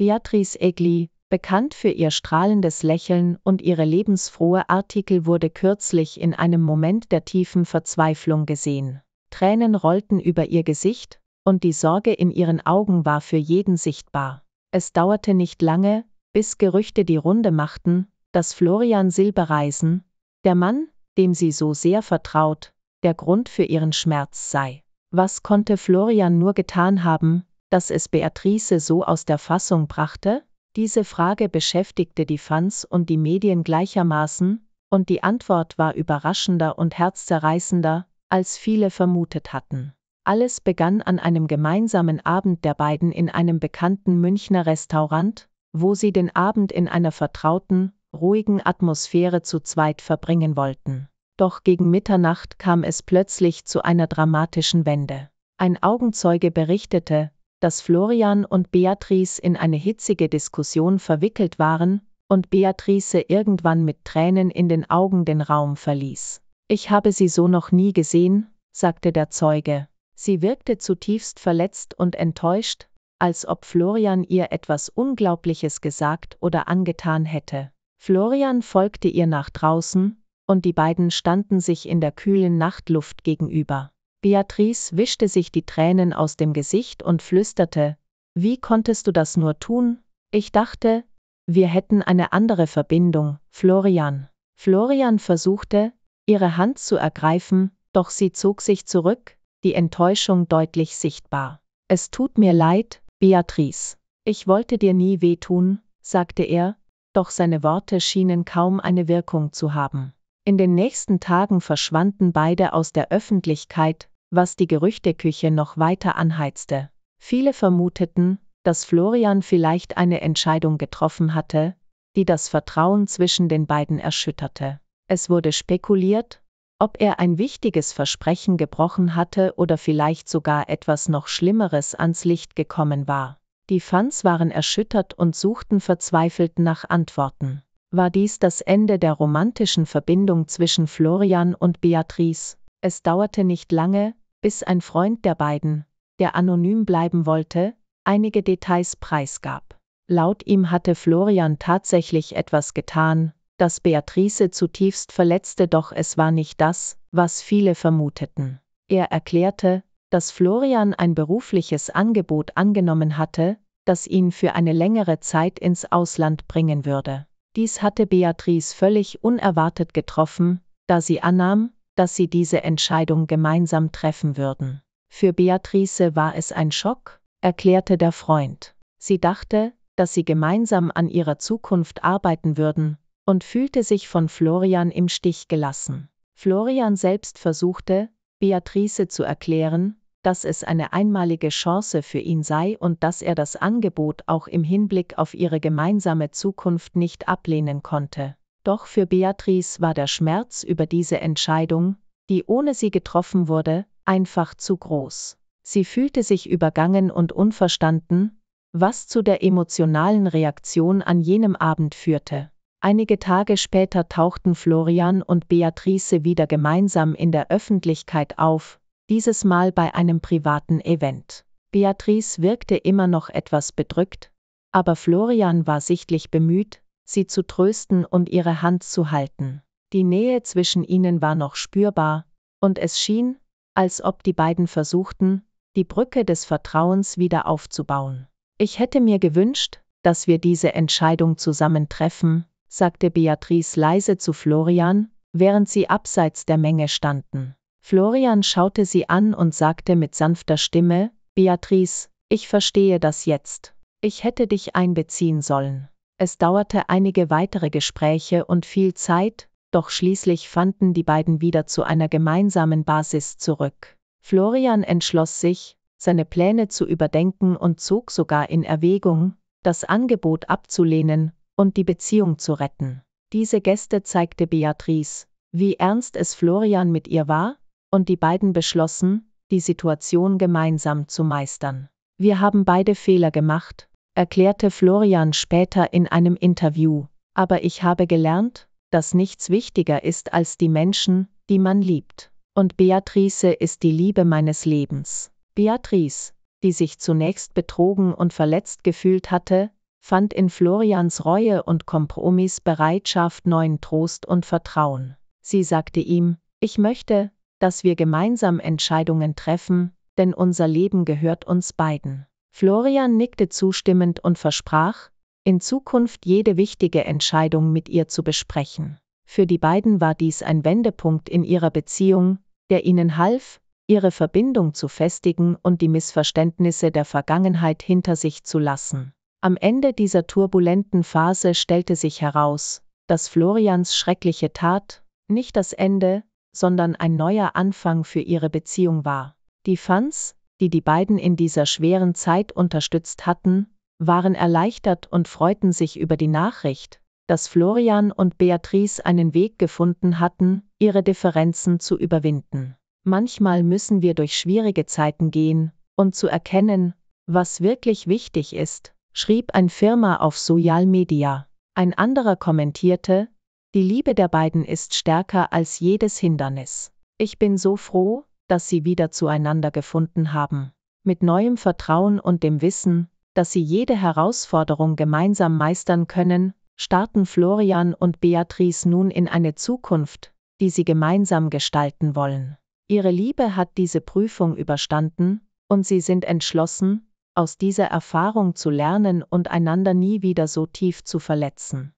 Beatrice Egli, bekannt für ihr strahlendes Lächeln und ihre lebensfrohe Artikel wurde kürzlich in einem Moment der tiefen Verzweiflung gesehen. Tränen rollten über ihr Gesicht, und die Sorge in ihren Augen war für jeden sichtbar. Es dauerte nicht lange, bis Gerüchte die Runde machten, dass Florian Silbereisen, der Mann, dem sie so sehr vertraut, der Grund für ihren Schmerz sei. Was konnte Florian nur getan haben, dass es Beatrice so aus der Fassung brachte? Diese Frage beschäftigte die Fans und die Medien gleichermaßen, und die Antwort war überraschender und herzzerreißender, als viele vermutet hatten. Alles begann an einem gemeinsamen Abend der beiden in einem bekannten Münchner Restaurant, wo sie den Abend in einer vertrauten, ruhigen Atmosphäre zu zweit verbringen wollten. Doch gegen Mitternacht kam es plötzlich zu einer dramatischen Wende. Ein Augenzeuge berichtete, dass Florian und Beatrice in eine hitzige Diskussion verwickelt waren und Beatrice irgendwann mit Tränen in den Augen den Raum verließ. Ich habe sie so noch nie gesehen, sagte der Zeuge. Sie wirkte zutiefst verletzt und enttäuscht, als ob Florian ihr etwas Unglaubliches gesagt oder angetan hätte. Florian folgte ihr nach draußen, und die beiden standen sich in der kühlen Nachtluft gegenüber. Beatrice wischte sich die Tränen aus dem Gesicht und flüsterte, wie konntest du das nur tun? Ich dachte, wir hätten eine andere Verbindung, Florian. Florian versuchte, ihre Hand zu ergreifen, doch sie zog sich zurück, die Enttäuschung deutlich sichtbar. Es tut mir leid, Beatrice. Ich wollte dir nie wehtun, sagte er, doch seine Worte schienen kaum eine Wirkung zu haben. In den nächsten Tagen verschwanden beide aus der Öffentlichkeit, was die Gerüchteküche noch weiter anheizte. Viele vermuteten, dass Florian vielleicht eine Entscheidung getroffen hatte, die das Vertrauen zwischen den beiden erschütterte. Es wurde spekuliert, ob er ein wichtiges Versprechen gebrochen hatte oder vielleicht sogar etwas noch Schlimmeres ans Licht gekommen war. Die Fans waren erschüttert und suchten verzweifelt nach Antworten. War dies das Ende der romantischen Verbindung zwischen Florian und Beatrice? Es dauerte nicht lange, bis ein Freund der beiden, der anonym bleiben wollte, einige Details preisgab. Laut ihm hatte Florian tatsächlich etwas getan, das Beatrice zutiefst verletzte, doch es war nicht das, was viele vermuteten. Er erklärte, dass Florian ein berufliches Angebot angenommen hatte, das ihn für eine längere Zeit ins Ausland bringen würde. Dies hatte Beatrice völlig unerwartet getroffen, da sie annahm, dass sie diese Entscheidung gemeinsam treffen würden. Für Beatrice war es ein Schock, erklärte der Freund. Sie dachte, dass sie gemeinsam an ihrer Zukunft arbeiten würden und fühlte sich von Florian im Stich gelassen. Florian selbst versuchte, Beatrice zu erklären, dass es eine einmalige Chance für ihn sei und dass er das Angebot auch im Hinblick auf ihre gemeinsame Zukunft nicht ablehnen konnte. Doch für Beatrice war der Schmerz über diese Entscheidung, die ohne sie getroffen wurde, einfach zu groß. Sie fühlte sich übergangen und unverstanden, was zu der emotionalen Reaktion an jenem Abend führte. Einige Tage später tauchten Florian und Beatrice wieder gemeinsam in der Öffentlichkeit auf, dieses Mal bei einem privaten Event. Beatrice wirkte immer noch etwas bedrückt, aber Florian war sichtlich bemüht, sie zu trösten und ihre Hand zu halten. Die Nähe zwischen ihnen war noch spürbar, und es schien, als ob die beiden versuchten, die Brücke des Vertrauens wieder aufzubauen. Ich hätte mir gewünscht, dass wir diese Entscheidung zusammen treffen, sagte Beatrice leise zu Florian, während sie abseits der Menge standen. Florian schaute sie an und sagte mit sanfter Stimme, Beatrice, ich verstehe das jetzt. Ich hätte dich einbeziehen sollen. Es dauerte einige weitere Gespräche und viel Zeit, doch schließlich fanden die beiden wieder zu einer gemeinsamen Basis zurück. Florian entschloss sich, seine Pläne zu überdenken und zog sogar in Erwägung, das Angebot abzulehnen und die Beziehung zu retten. Diese Gäste zeigte Beatrice, wie ernst es Florian mit ihr war, und die beiden beschlossen, die Situation gemeinsam zu meistern. Wir haben beide Fehler gemacht, erklärte Florian später in einem Interview. Aber ich habe gelernt, dass nichts wichtiger ist als die Menschen, die man liebt. Und Beatrice ist die Liebe meines Lebens. Beatrice, die sich zunächst betrogen und verletzt gefühlt hatte, fand in Florians Reue und Kompromissbereitschaft neuen Trost und Vertrauen. Sie sagte ihm, ich möchte, dass wir gemeinsam Entscheidungen treffen, denn unser Leben gehört uns beiden. Florian nickte zustimmend und versprach, in Zukunft jede wichtige Entscheidung mit ihr zu besprechen. Für die beiden war dies ein Wendepunkt in ihrer Beziehung, der ihnen half, ihre Verbindung zu festigen und die Missverständnisse der Vergangenheit hinter sich zu lassen. Am Ende dieser turbulenten Phase stellte sich heraus, dass Florians schreckliche Tat nicht das Ende, sondern ein neuer Anfang für ihre Beziehung war. Die Fans, die die beiden in dieser schweren Zeit unterstützt hatten, waren erleichtert und freuten sich über die Nachricht, dass Florian und Beatrice einen Weg gefunden hatten, ihre Differenzen zu überwinden. Manchmal müssen wir durch schwierige Zeiten gehen, um zu erkennen, was wirklich wichtig ist, schrieb ein Firma auf Social Media. Ein anderer kommentierte, die Liebe der beiden ist stärker als jedes Hindernis. Ich bin so froh, dass sie wieder zueinander gefunden haben. Mit neuem Vertrauen und dem Wissen, dass sie jede Herausforderung gemeinsam meistern können, starten Florian und Beatrice nun in eine Zukunft, die sie gemeinsam gestalten wollen. Ihre Liebe hat diese Prüfung überstanden, und sie sind entschlossen, aus dieser Erfahrung zu lernen und einander nie wieder so tief zu verletzen.